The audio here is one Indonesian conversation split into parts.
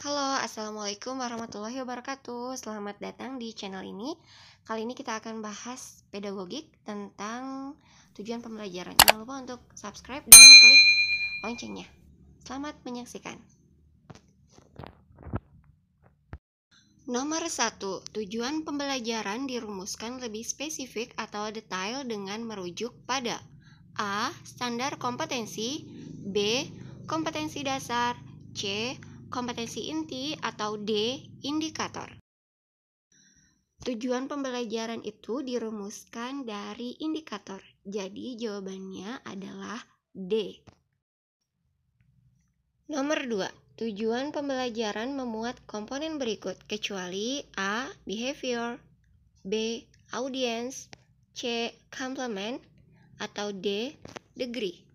Halo, Assalamualaikum warahmatullahi wabarakatuh Selamat datang di channel ini Kali ini kita akan bahas pedagogik tentang tujuan pembelajaran Jangan lupa untuk subscribe dan klik loncengnya Selamat menyaksikan Nomor 1. Tujuan pembelajaran dirumuskan lebih spesifik atau detail dengan merujuk pada A. Standar kompetensi B. Kompetensi dasar C kompetensi inti atau D, indikator. Tujuan pembelajaran itu dirumuskan dari indikator. Jadi jawabannya adalah D. Nomor 2. Tujuan pembelajaran memuat komponen berikut kecuali A. Behavior B. Audience C. Complement atau D. Degree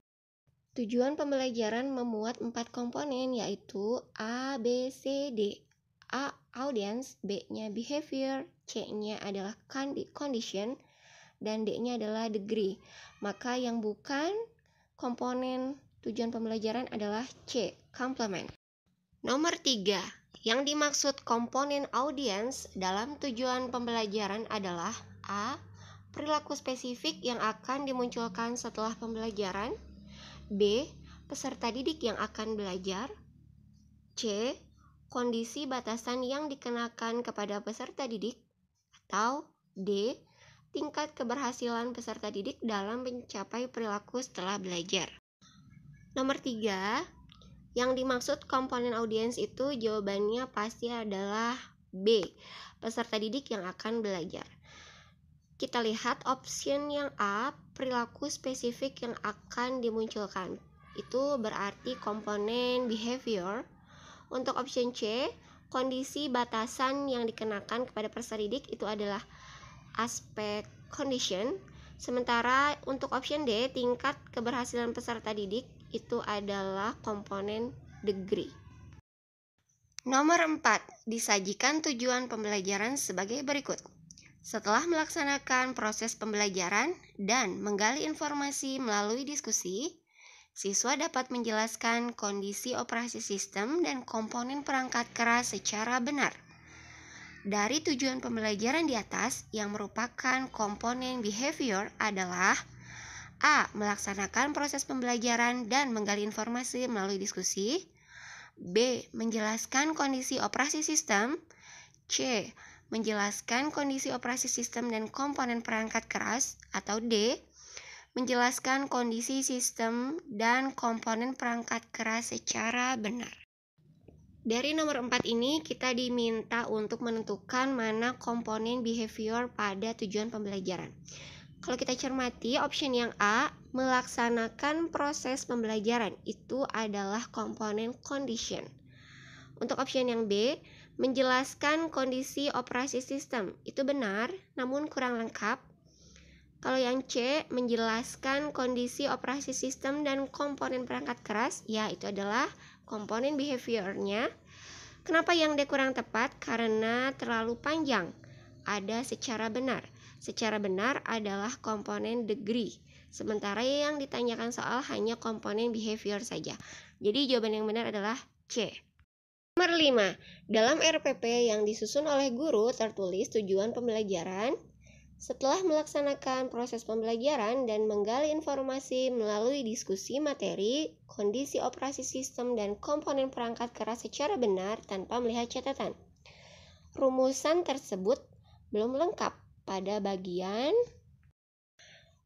Tujuan pembelajaran memuat empat komponen yaitu A, B, C, D. A. Audience, B-nya behavior, C-nya adalah condition, dan D-nya adalah degree. Maka yang bukan komponen tujuan pembelajaran adalah C, complement. Nomor tiga yang dimaksud komponen audience dalam tujuan pembelajaran adalah A. Perilaku spesifik yang akan dimunculkan setelah pembelajaran B. Peserta didik yang akan belajar C. Kondisi batasan yang dikenakan kepada peserta didik atau D. Tingkat keberhasilan peserta didik dalam mencapai perilaku setelah belajar Nomor 3 yang dimaksud komponen audiens itu jawabannya pasti adalah B. Peserta didik yang akan belajar. Kita lihat option yang A, perilaku spesifik yang akan dimunculkan. Itu berarti komponen behavior. Untuk option C, kondisi batasan yang dikenakan kepada peserta didik itu adalah aspek condition. Sementara untuk option D, tingkat keberhasilan peserta didik itu adalah komponen degree. Nomor 4, disajikan tujuan pembelajaran sebagai berikut. Setelah melaksanakan proses pembelajaran dan menggali informasi melalui diskusi, siswa dapat menjelaskan kondisi operasi sistem dan komponen perangkat keras secara benar. Dari tujuan pembelajaran di atas yang merupakan komponen behavior adalah A. Melaksanakan proses pembelajaran dan menggali informasi melalui diskusi B. Menjelaskan kondisi operasi sistem C menjelaskan kondisi operasi sistem dan komponen perangkat keras atau D, menjelaskan kondisi sistem dan komponen perangkat keras secara benar. Dari nomor 4 ini kita diminta untuk menentukan mana komponen behavior pada tujuan pembelajaran. Kalau kita cermati, option yang A melaksanakan proses pembelajaran itu adalah komponen condition. Untuk option yang B, menjelaskan kondisi operasi sistem. Itu benar, namun kurang lengkap. Kalau yang C, menjelaskan kondisi operasi sistem dan komponen perangkat keras, ya itu adalah komponen behaviornya. Kenapa yang D kurang tepat? Karena terlalu panjang. Ada secara benar. Secara benar adalah komponen degree. Sementara yang ditanyakan soal hanya komponen behavior saja. Jadi jawaban yang benar adalah C. Nomor 5. Dalam RPP yang disusun oleh guru tertulis tujuan pembelajaran, setelah melaksanakan proses pembelajaran dan menggali informasi melalui diskusi materi, kondisi operasi sistem dan komponen perangkat keras secara benar tanpa melihat catatan. Rumusan tersebut belum lengkap pada bagian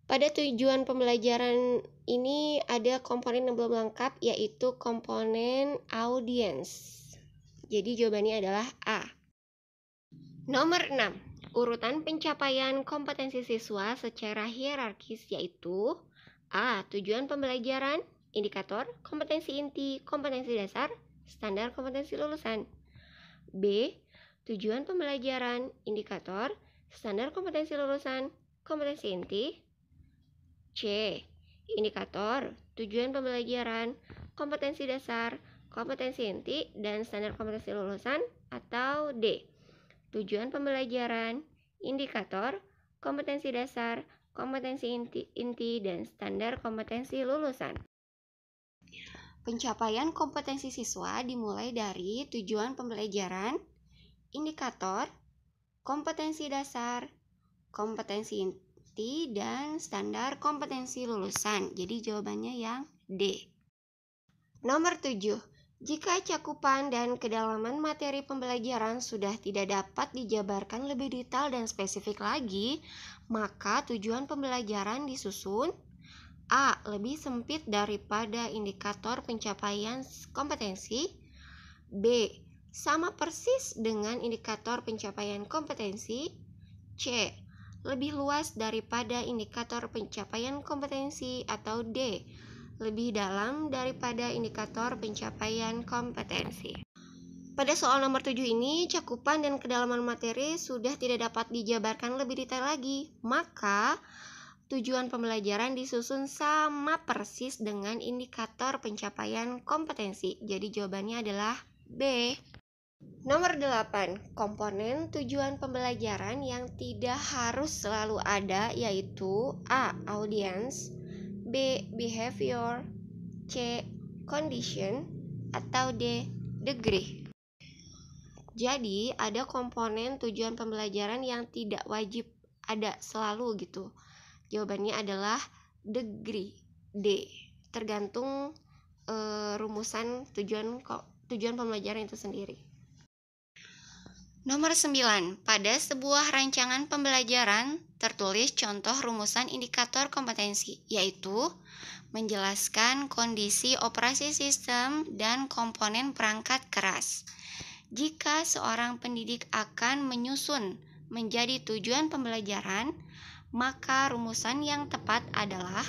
pada tujuan pembelajaran ini ada komponen yang belum lengkap yaitu komponen audience. Jadi jawabannya adalah A. Nomor 6. Urutan pencapaian kompetensi siswa secara hierarkis yaitu A. Tujuan pembelajaran, indikator, kompetensi inti, kompetensi dasar, standar kompetensi lulusan. B. Tujuan pembelajaran, indikator, standar kompetensi lulusan, kompetensi inti. C. Indikator, tujuan pembelajaran, kompetensi dasar, kompetensi inti dan standar kompetensi lulusan atau D. Tujuan pembelajaran, indikator, kompetensi dasar, kompetensi inti, inti dan standar kompetensi lulusan. Pencapaian kompetensi siswa dimulai dari tujuan pembelajaran, indikator, kompetensi dasar, kompetensi inti dan standar kompetensi lulusan. Jadi jawabannya yang D. Nomor 7. Jika cakupan dan kedalaman materi pembelajaran sudah tidak dapat dijabarkan lebih detail dan spesifik lagi, maka tujuan pembelajaran disusun A. Lebih sempit daripada indikator pencapaian kompetensi B. Sama persis dengan indikator pencapaian kompetensi C. Lebih luas daripada indikator pencapaian kompetensi atau D lebih dalam daripada indikator pencapaian kompetensi. Pada soal nomor 7 ini, cakupan dan kedalaman materi sudah tidak dapat dijabarkan lebih detail lagi. Maka, tujuan pembelajaran disusun sama persis dengan indikator pencapaian kompetensi. Jadi jawabannya adalah B. Nomor 8, komponen tujuan pembelajaran yang tidak harus selalu ada yaitu A. Audience B. Behavior C. Condition atau D. Degree jadi ada komponen tujuan pembelajaran yang tidak wajib ada selalu gitu jawabannya adalah degree D tergantung e, rumusan tujuan tujuan pembelajaran itu sendiri Nomor 9. Pada sebuah rancangan pembelajaran tertulis contoh rumusan indikator kompetensi, yaitu menjelaskan kondisi operasi sistem dan komponen perangkat keras. Jika seorang pendidik akan menyusun menjadi tujuan pembelajaran, maka rumusan yang tepat adalah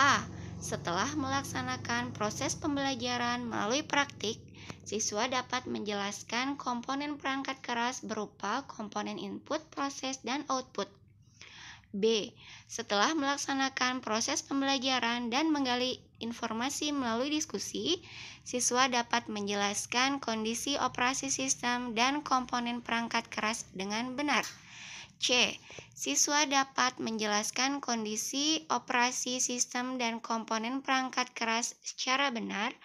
A. Setelah melaksanakan proses pembelajaran melalui praktik, Siswa dapat menjelaskan komponen perangkat keras berupa komponen input, proses, dan output. B. Setelah melaksanakan proses pembelajaran dan menggali informasi melalui diskusi, siswa dapat menjelaskan kondisi operasi sistem dan komponen perangkat keras dengan benar. C. Siswa dapat menjelaskan kondisi operasi sistem dan komponen perangkat keras secara benar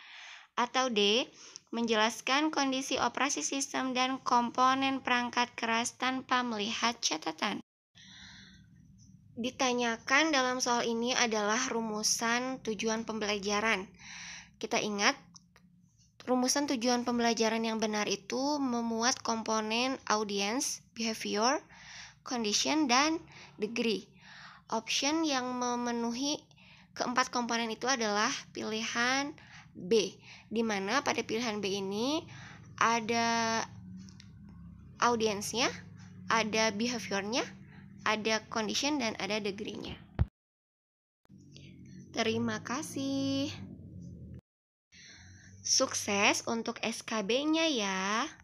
atau D menjelaskan kondisi operasi sistem dan komponen perangkat keras tanpa melihat catatan. Ditanyakan dalam soal ini adalah rumusan tujuan pembelajaran. Kita ingat, rumusan tujuan pembelajaran yang benar itu memuat komponen audience, behavior, condition, dan degree. Option yang memenuhi keempat komponen itu adalah pilihan, B, di mana pada pilihan B ini ada audiensnya, ada behaviornya, ada condition, dan ada degree-nya. Terima kasih. Sukses untuk SKB-nya ya.